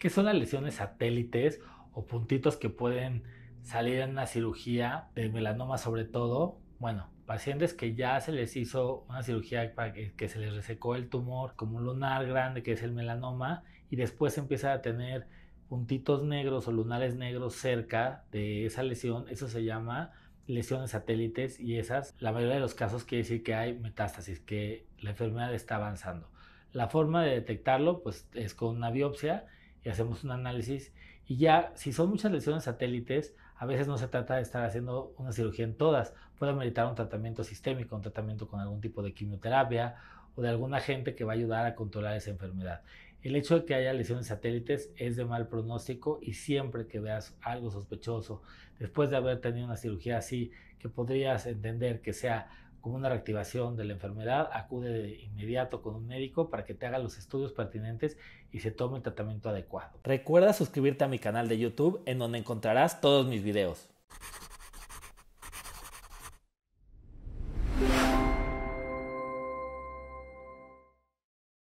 que son las lesiones satélites o puntitos que pueden salir en una cirugía de melanoma sobre todo. Bueno, pacientes que ya se les hizo una cirugía para que, se les resecó el tumor como un lunar grande que es el melanoma y después empieza a tener puntitos negros o lunares negros cerca de esa lesión, eso se llama lesiones satélites y esas, la mayoría de los casos quiere decir que hay metástasis, que la enfermedad está avanzando. La forma de detectarlo pues es con una biopsia y hacemos un análisis. Y ya, si son muchas lesiones satélites, a veces no se trata de estar haciendo una cirugía en todas. Puede meditar un tratamiento sistémico, un tratamiento con algún tipo de quimioterapia o de algún agente que va a ayudar a controlar esa enfermedad. El hecho de que haya lesiones satélites es de mal pronóstico y siempre que veas algo sospechoso, después de haber tenido una cirugía así, que podrías entender que sea como una reactivación de la enfermedad, acude de inmediato con un médico para que te haga los estudios pertinentes y se tome el tratamiento adecuado. Recuerda suscribirte a mi canal de YouTube en donde encontrarás todos mis videos.